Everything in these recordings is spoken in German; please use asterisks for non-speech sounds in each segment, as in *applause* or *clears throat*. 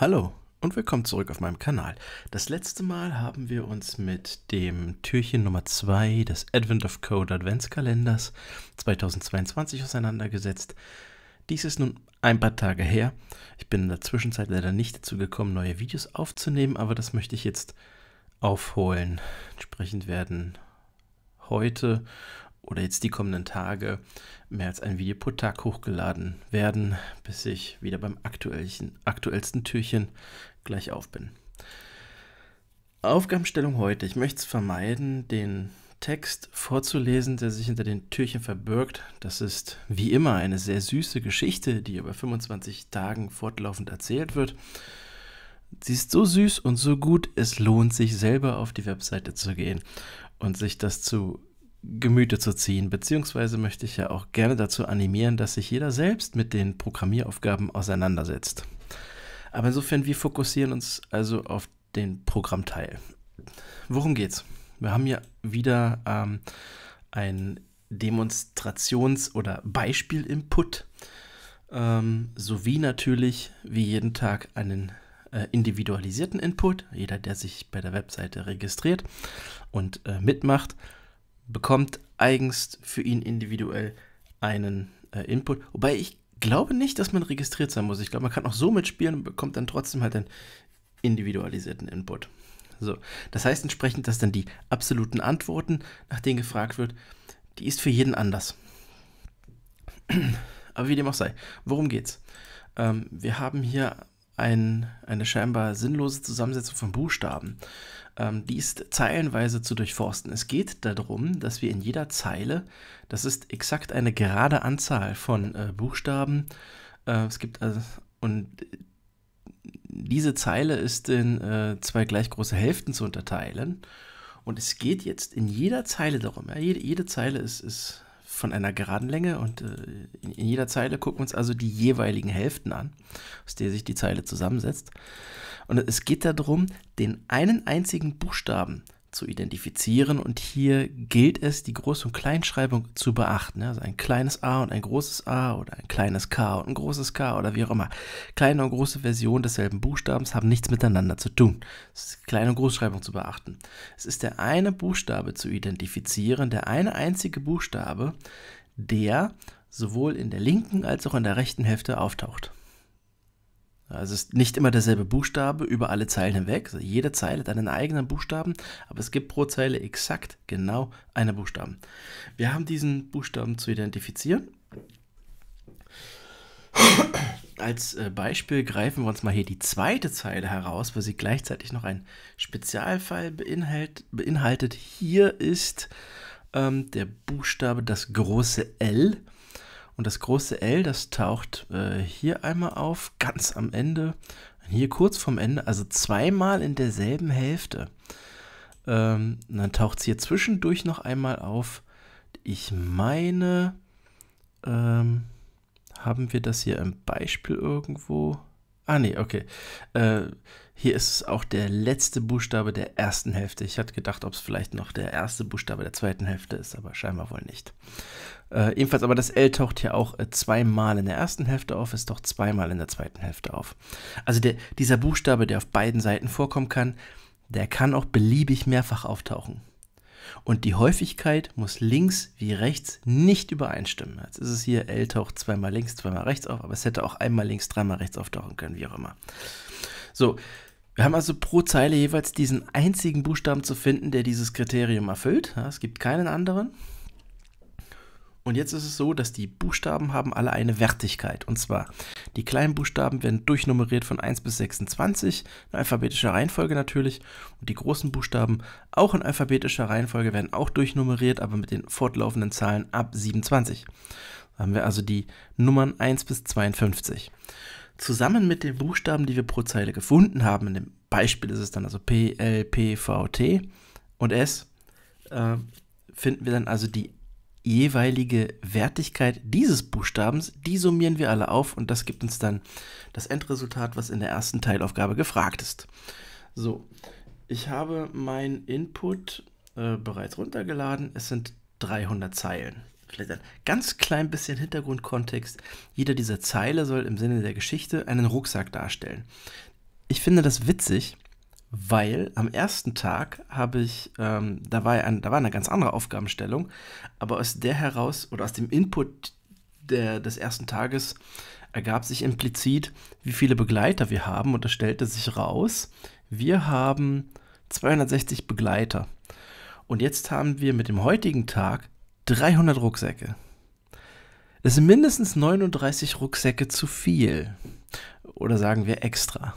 Hallo und willkommen zurück auf meinem Kanal. Das letzte Mal haben wir uns mit dem Türchen Nummer 2 des Advent of Code Adventskalenders 2022 auseinandergesetzt. Dies ist nun ein paar Tage her. Ich bin in der Zwischenzeit leider nicht dazu gekommen, neue Videos aufzunehmen, aber das möchte ich jetzt aufholen. Entsprechend werden heute oder jetzt die kommenden Tage mehr als ein Video pro Tag hochgeladen werden, bis ich wieder beim aktuellsten, aktuellsten Türchen gleich auf bin. Aufgabenstellung heute. Ich möchte es vermeiden, den Text vorzulesen, der sich hinter den Türchen verbirgt. Das ist wie immer eine sehr süße Geschichte, die über 25 Tagen fortlaufend erzählt wird. Sie ist so süß und so gut, es lohnt sich selber auf die Webseite zu gehen und sich das zu Gemüte zu ziehen, beziehungsweise möchte ich ja auch gerne dazu animieren, dass sich jeder selbst mit den Programmieraufgaben auseinandersetzt. Aber insofern, wir fokussieren uns also auf den Programmteil. Worum geht's? Wir haben ja wieder ähm, ein Demonstrations- oder Beispiel-Input ähm, sowie natürlich wie jeden Tag einen äh, individualisierten Input. Jeder, der sich bei der Webseite registriert und äh, mitmacht, bekommt eigens für ihn individuell einen äh, Input. Wobei ich glaube nicht, dass man registriert sein muss. Ich glaube, man kann auch so mitspielen und bekommt dann trotzdem halt einen individualisierten Input. So, das heißt entsprechend, dass dann die absoluten Antworten, nach denen gefragt wird, die ist für jeden anders. *clears throat* Aber wie dem auch sei, worum geht's? Ähm, wir haben hier ein, eine scheinbar sinnlose Zusammensetzung von Buchstaben ähm, die ist zeilenweise zu durchforsten. Es geht darum, dass wir in jeder Zeile, das ist exakt eine gerade Anzahl von äh, Buchstaben, äh, es gibt also, und diese Zeile ist in äh, zwei gleich große Hälften zu unterteilen. Und es geht jetzt in jeder Zeile darum. Ja, jede, jede, Zeile ist, ist, von einer geraden Länge und äh, in, in, jeder Zeile gucken wir uns also die jeweiligen Hälften an, aus der sich die Zeile zusammensetzt. Und es geht darum, den einen einzigen Buchstaben zu identifizieren. Und hier gilt es, die Groß- und Kleinschreibung zu beachten. Also ein kleines a und ein großes a oder ein kleines k und ein großes k oder wie auch immer. Kleine und große Version desselben Buchstabens haben nichts miteinander zu tun. Es ist Kleine- und Großschreibung zu beachten. Es ist der eine Buchstabe zu identifizieren, der eine einzige Buchstabe, der sowohl in der linken als auch in der rechten Hälfte auftaucht. Also es ist nicht immer derselbe Buchstabe über alle Zeilen hinweg. Also jede Zeile hat einen eigenen Buchstaben, aber es gibt pro Zeile exakt genau einen Buchstaben. Wir haben diesen Buchstaben zu identifizieren. Als äh, Beispiel greifen wir uns mal hier die zweite Zeile heraus, weil sie gleichzeitig noch einen Spezialfall beinhaltet. Hier ist ähm, der Buchstabe das große L und das große L, das taucht äh, hier einmal auf, ganz am Ende, hier kurz vorm Ende, also zweimal in derselben Hälfte. Ähm, dann taucht es hier zwischendurch noch einmal auf. Ich meine, ähm, haben wir das hier im Beispiel irgendwo? Ah, nee, okay. Äh, hier ist es auch der letzte Buchstabe der ersten Hälfte. Ich hatte gedacht, ob es vielleicht noch der erste Buchstabe der zweiten Hälfte ist, aber scheinbar wohl nicht. Äh, ebenfalls aber das L taucht hier auch äh, zweimal in der ersten Hälfte auf, ist doch zweimal in der zweiten Hälfte auf. Also der, dieser Buchstabe, der auf beiden Seiten vorkommen kann, der kann auch beliebig mehrfach auftauchen. Und die Häufigkeit muss links wie rechts nicht übereinstimmen. Jetzt ist es hier, L taucht zweimal links, zweimal rechts auf, aber es hätte auch einmal links, dreimal rechts auftauchen können, wie auch immer. So, wir haben also pro Zeile jeweils diesen einzigen Buchstaben zu finden, der dieses Kriterium erfüllt. Ja, es gibt keinen anderen. Und jetzt ist es so, dass die Buchstaben haben alle eine Wertigkeit. Und zwar, die kleinen Buchstaben werden durchnummeriert von 1 bis 26, in alphabetischer Reihenfolge natürlich. Und die großen Buchstaben, auch in alphabetischer Reihenfolge, werden auch durchnummeriert, aber mit den fortlaufenden Zahlen ab 27. Da haben wir also die Nummern 1 bis 52 zusammen mit den Buchstaben, die wir pro Zeile gefunden haben, in dem Beispiel ist es dann also P, L, P, V, T und S, äh, finden wir dann also die jeweilige Wertigkeit dieses Buchstabens, die summieren wir alle auf und das gibt uns dann das Endresultat, was in der ersten Teilaufgabe gefragt ist. So, ich habe mein Input äh, bereits runtergeladen. Es sind 300 Zeilen ein Ganz klein bisschen Hintergrundkontext. Jeder dieser Zeile soll im Sinne der Geschichte einen Rucksack darstellen. Ich finde das witzig, weil am ersten Tag habe ich, ähm, da, war ein, da war eine ganz andere Aufgabenstellung, aber aus der heraus oder aus dem Input der, des ersten Tages ergab sich implizit, wie viele Begleiter wir haben und da stellte sich raus, wir haben 260 Begleiter. Und jetzt haben wir mit dem heutigen Tag 300 Rucksäcke. Es sind mindestens 39 Rucksäcke zu viel. Oder sagen wir extra.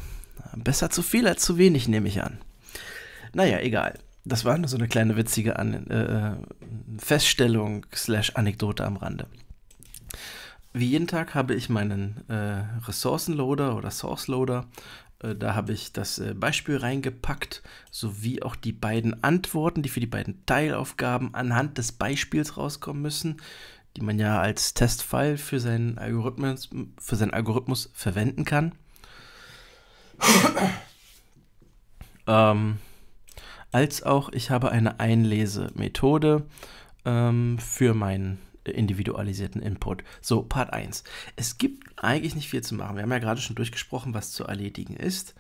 Besser zu viel als zu wenig, nehme ich an. Naja, egal. Das war nur so eine kleine witzige an äh, äh Feststellung slash Anekdote am Rande. Wie jeden Tag habe ich meinen äh, Ressourcenloader oder Source Loader äh, da habe ich das äh, Beispiel reingepackt, sowie auch die beiden Antworten, die für die beiden Teilaufgaben anhand des Beispiels rauskommen müssen, die man ja als Testfall für seinen Algorithmus, für seinen Algorithmus verwenden kann. *coughs* ähm, als auch ich habe eine Einlesemethode ähm, für meinen individualisierten Input. So, Part 1. Es gibt eigentlich nicht viel zu machen. Wir haben ja gerade schon durchgesprochen, was zu erledigen ist.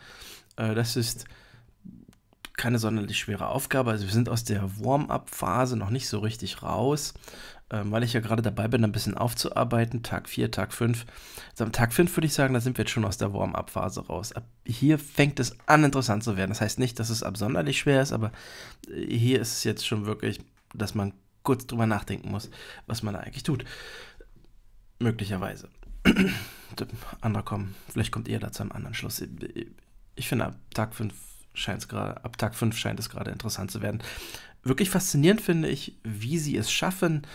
Äh, das ist keine sonderlich schwere Aufgabe. Also wir sind aus der Warm-up-Phase noch nicht so richtig raus, ähm, weil ich ja gerade dabei bin, ein bisschen aufzuarbeiten. Tag 4, Tag 5. Also am Tag 5 würde ich sagen, da sind wir jetzt schon aus der Warm-up-Phase raus. Ab hier fängt es an, interessant zu werden. Das heißt nicht, dass es absonderlich schwer ist, aber hier ist es jetzt schon wirklich, dass man kurz drüber nachdenken muss, was man da eigentlich tut. Möglicherweise. *clears throat* Andere kommen, vielleicht kommt ihr dazu am anderen Schluss. Ich finde, ab Tag 5 scheint es gerade, ab Tag 5 scheint es gerade interessant zu werden. Wirklich faszinierend finde ich, wie sie es schaffen,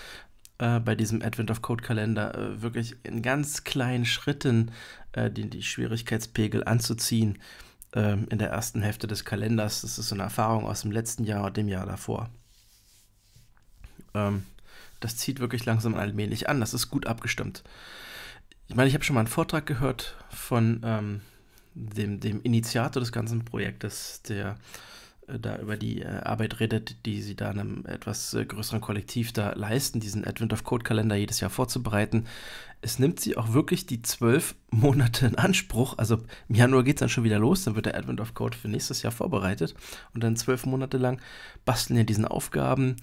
äh, bei diesem Advent of Code Kalender äh, wirklich in ganz kleinen Schritten äh, die, die Schwierigkeitspegel anzuziehen ähm, in der ersten Hälfte des Kalenders. Das ist so eine Erfahrung aus dem letzten Jahr und dem Jahr davor. Ähm, das zieht wirklich langsam allmählich an. Das ist gut abgestimmt. Ich meine, ich habe schon mal einen Vortrag gehört von ähm, dem, dem Initiator des ganzen Projektes, der äh, da über die äh, Arbeit redet, die sie da einem etwas äh, größeren Kollektiv da leisten, diesen Advent of Code Kalender jedes Jahr vorzubereiten. Es nimmt sie auch wirklich die zwölf Monate in Anspruch. Also im Januar geht es dann schon wieder los, dann wird der Advent of Code für nächstes Jahr vorbereitet und dann zwölf Monate lang basteln ja diesen Aufgaben,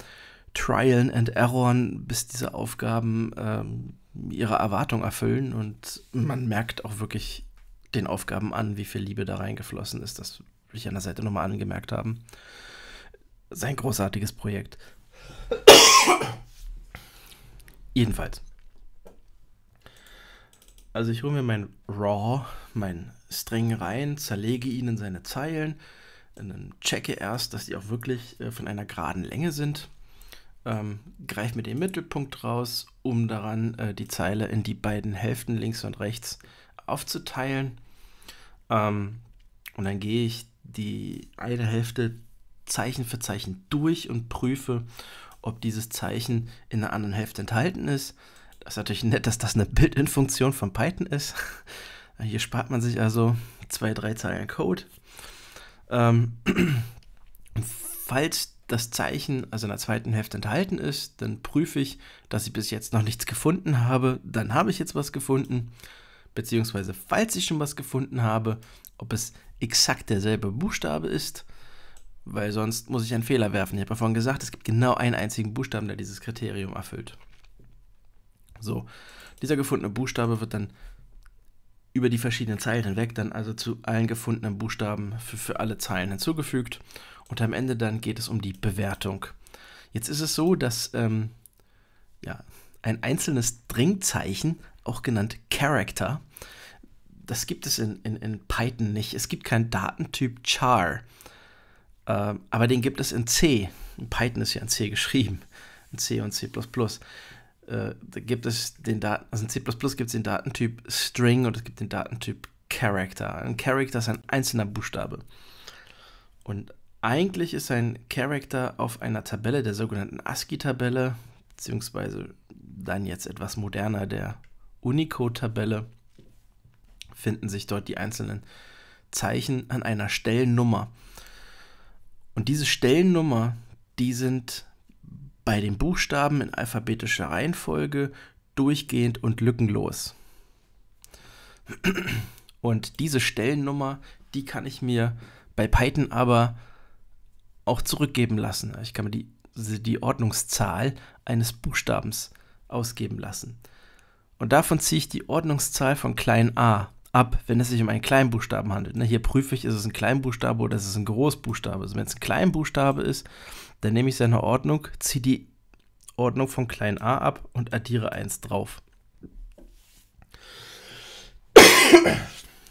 Trial and Error, bis diese Aufgaben ähm, ihre Erwartung erfüllen und man merkt auch wirklich den Aufgaben an, wie viel Liebe da reingeflossen ist. Das will ich an der Seite nochmal angemerkt haben. Sein großartiges Projekt. *coughs* Jedenfalls. Also ich hole mir mein Raw, mein String rein, zerlege ihn in seine Zeilen, und dann checke erst, dass die auch wirklich äh, von einer geraden Länge sind ähm, greife mir den Mittelpunkt raus, um daran äh, die Zeile in die beiden Hälften links und rechts aufzuteilen. Ähm, und dann gehe ich die eine Hälfte Zeichen für Zeichen durch und prüfe, ob dieses Zeichen in der anderen Hälfte enthalten ist. Das ist natürlich nett, dass das eine Built-in-Funktion von Python ist. *laughs* Hier spart man sich also zwei, drei Zeilen Code. Ähm, *clears throat* falls das Zeichen also in der zweiten Hälfte enthalten ist, dann prüfe ich, dass ich bis jetzt noch nichts gefunden habe. Dann habe ich jetzt was gefunden, beziehungsweise falls ich schon was gefunden habe, ob es exakt derselbe Buchstabe ist, weil sonst muss ich einen Fehler werfen. Ich habe ja vorhin gesagt, es gibt genau einen einzigen Buchstaben, der dieses Kriterium erfüllt. So, dieser gefundene Buchstabe wird dann über die verschiedenen Zeilen hinweg dann also zu allen gefundenen Buchstaben für, für alle Zeilen hinzugefügt und am Ende dann geht es um die Bewertung. Jetzt ist es so, dass ähm, ja, ein einzelnes Dringzeichen, auch genannt Character, das gibt es in, in, in Python nicht. Es gibt keinen Datentyp char, ähm, aber den gibt es in C. In Python ist ja in C geschrieben, in C und C++. Äh, da gibt es den Daten, also in C++ gibt es den Datentyp String und es gibt den Datentyp Character. Ein Character ist ein einzelner Buchstabe. Und eigentlich ist ein Character auf einer Tabelle, der sogenannten ASCII-Tabelle, beziehungsweise dann jetzt etwas moderner der Unicode-Tabelle, finden sich dort die einzelnen Zeichen an einer Stellennummer. Und diese Stellennummer, die sind bei den Buchstaben in alphabetischer Reihenfolge durchgehend und lückenlos. Und diese Stellennummer, die kann ich mir bei Python aber auch zurückgeben lassen. Also ich kann mir die, die Ordnungszahl eines Buchstabens ausgeben lassen. Und davon ziehe ich die Ordnungszahl von klein a ab, wenn es sich um einen Kleinbuchstaben handelt. Ne, hier prüfe ich, ist es ein Kleinbuchstabe oder ist es ein Großbuchstabe. Also wenn es ein Kleinbuchstabe ist, dann nehme ich seine Ordnung, ziehe die Ordnung von klein a ab und addiere 1 drauf.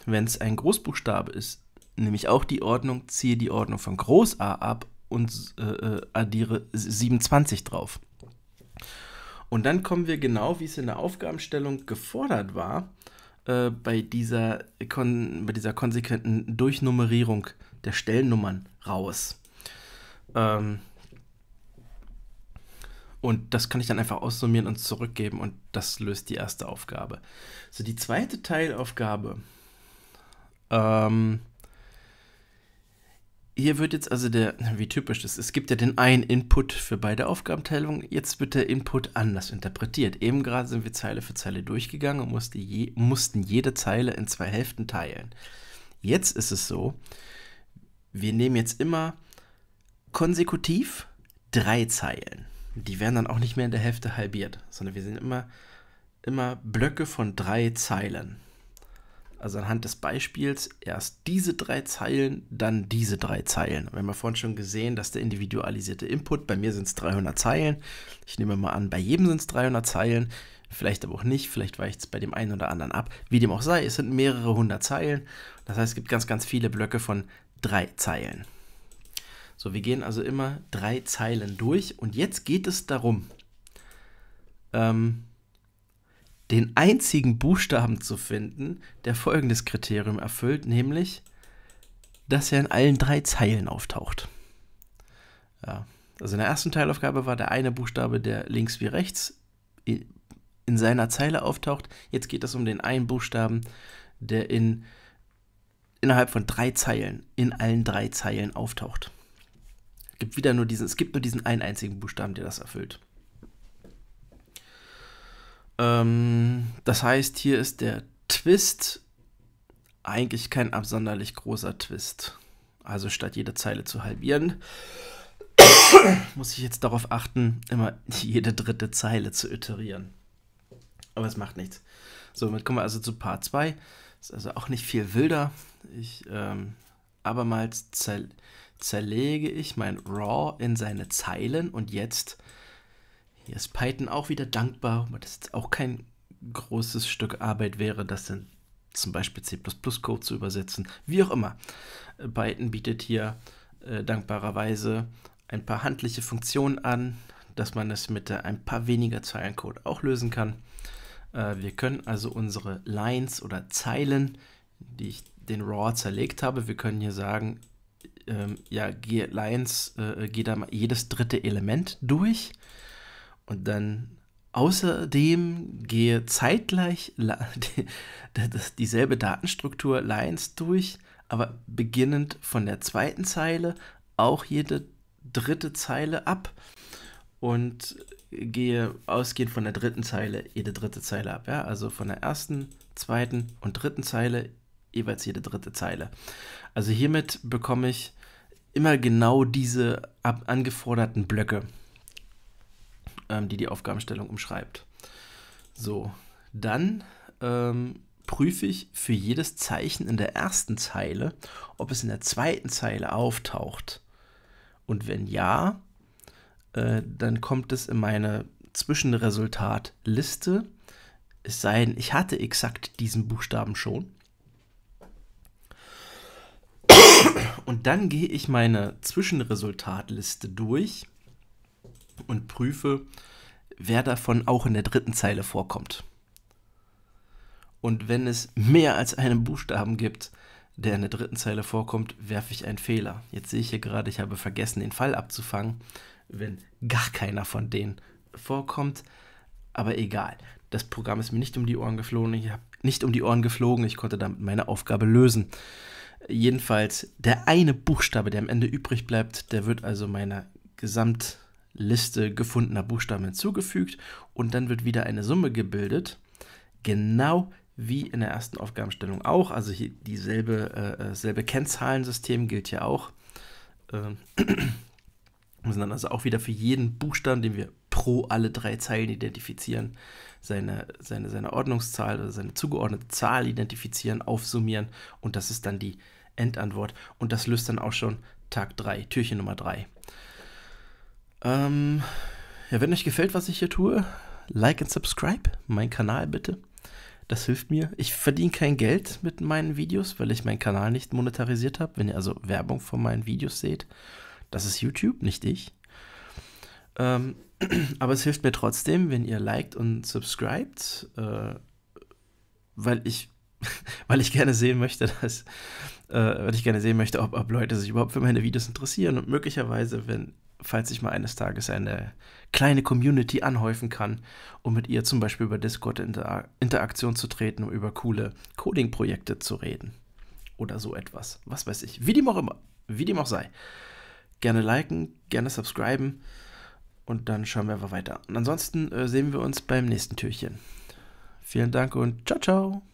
wenn es ein Großbuchstabe ist, nämlich auch die Ordnung, ziehe die Ordnung von Groß A ab und äh, äh addiere 27 drauf. Und dann kommen wir genau, wie es in der Aufgabenstellung gefordert war, äh, bei, dieser bei dieser konsequenten Durchnummerierung der Stellennummern raus. Ähm, und das kann ich dann einfach aussummieren und zurückgeben und das löst die erste Aufgabe. So, die zweite Teilaufgabe ähm, hier wird jetzt also der, wie typisch das ist, es gibt ja den einen Input für beide Aufgabenteilungen, jetzt wird der Input anders interpretiert. Eben gerade sind wir Zeile für Zeile durchgegangen und musste je, mussten jede Zeile in zwei Hälften teilen. Jetzt ist es so, wir nehmen jetzt immer konsekutiv drei Zeilen. Die werden dann auch nicht mehr in der Hälfte halbiert, sondern wir sind immer, immer Blöcke von drei Zeilen. Also anhand des Beispiels erst diese drei Zeilen, dann diese drei Zeilen. wir haben ja vorhin schon gesehen, dass der individualisierte Input, bei mir sind es 300 Zeilen. Ich nehme mal an, bei jedem sind es 300 Zeilen. Vielleicht aber auch nicht, vielleicht weicht es bei dem einen oder anderen ab. Wie dem auch sei, es sind mehrere hundert Zeilen. Das heißt, es gibt ganz, ganz viele Blöcke von drei Zeilen. So, wir gehen also immer drei Zeilen durch und jetzt geht es darum, ähm, den einzigen Buchstaben zu finden, der folgendes Kriterium erfüllt, nämlich, dass er in allen drei Zeilen auftaucht. Ja. Also in der ersten Teilaufgabe war der eine Buchstabe, der links wie rechts in seiner Zeile auftaucht. Jetzt geht es um den einen Buchstaben, der in, innerhalb von drei Zeilen, in allen drei Zeilen auftaucht. gibt wieder nur diesen, es gibt nur diesen einen einzigen Buchstaben, der das erfüllt. Ähm, das heißt, hier ist der Twist eigentlich kein absonderlich großer Twist. Also statt jede Zeile zu halbieren, *coughs* muss ich jetzt darauf achten, immer *laughs* jede dritte Zeile zu iterieren. Aber es macht nichts. Somit kommen wir also zu Part 2. Ist also auch nicht viel wilder. Ich ähm, abermals zer zerlege ich mein Raw in seine Zeilen und jetzt hier ist Python auch wieder dankbar, weil das jetzt auch kein großes Stück Arbeit wäre, das dann zum Beispiel C++-Code zu übersetzen. Wie auch immer. Python bietet hier äh, dankbarerweise ein paar handliche Funktionen an, dass man es mit äh, ein paar weniger Zeilen Code auch lösen kann. Äh, wir können also unsere Lines oder Zeilen, die ich den RAW zerlegt habe, wir können hier sagen, ähm, ja, geh Lines, äh, geh da mal jedes dritte Element durch. Und dann außerdem gehe zeitgleich *laughs* dieselbe Datenstruktur Lines durch, aber beginnend von der zweiten Zeile auch jede dritte Zeile ab und gehe ausgehend von der dritten Zeile jede dritte Zeile ab. Ja? Also von der ersten, zweiten und dritten Zeile jeweils jede dritte Zeile. Also hiermit bekomme ich immer genau diese angeforderten Blöcke ähm, die die Aufgabenstellung umschreibt. So, dann ähm, prüfe ich für jedes Zeichen in der ersten Zeile, ob es in der zweiten Zeile auftaucht. Und wenn ja, äh, dann kommt es in meine Zwischenresultatliste. Es sei denn, ich hatte exakt diesen Buchstaben schon. Und dann gehe ich meine Zwischenresultatliste durch und prüfe, wer davon auch in der dritten Zeile vorkommt. Und wenn es mehr als einen Buchstaben gibt, der in der dritten Zeile vorkommt, werfe ich einen Fehler. Jetzt sehe ich hier gerade, ich habe vergessen, den Fall abzufangen, wenn gar keiner von denen vorkommt. Aber egal, das Programm ist mir nicht um die Ohren geflogen. Ich habe nicht um die Ohren geflogen. Ich konnte damit meine Aufgabe lösen. Jedenfalls, der eine Buchstabe, der am Ende übrig bleibt, der wird also meiner Gesamt- Liste gefundener Buchstaben hinzugefügt und dann wird wieder eine Summe gebildet, genau wie in der ersten Aufgabenstellung auch. Also hier dieselbe äh, äh selbe Kennzahlensystem gilt hier auch. Ähm *clears throat* wir müssen dann also auch wieder für jeden Buchstaben, den wir pro alle drei Zeilen identifizieren, seine, seine, seine Ordnungszahl oder seine zugeordnete Zahl identifizieren, aufsummieren und das ist dann die Endantwort. Und das löst dann auch schon Tag 3, Türchen Nummer 3. Ähm, ja, wenn euch gefällt, was ich hier tue, like und subscribe, meinen Kanal bitte. Das hilft mir. Ich verdiene kein Geld mit meinen Videos, weil ich meinen Kanal nicht monetarisiert habe. Wenn ihr also Werbung von meinen Videos seht, das ist YouTube, nicht ich. Ähm, *clears throat* aber es hilft mir trotzdem, wenn ihr liked und subscribed, äh, weil ich *laughs* weil ich gerne sehen möchte, dass, äh, weil ich gerne sehen möchte, ob, ob Leute sich überhaupt für meine Videos interessieren und möglicherweise, wenn, falls ich mal eines Tages eine kleine Community anhäufen kann, um mit ihr zum Beispiel über Discord in Inter Interaktion zu treten, um über coole Coding-Projekte zu reden. Oder so etwas. Was weiß ich. Wie dem auch immer. Wie dem auch sei. Gerne liken, gerne subscriben und dann schauen wir einfach weiter. Und ansonsten äh, sehen wir uns beim nächsten Türchen. Vielen Dank und ciao, ciao.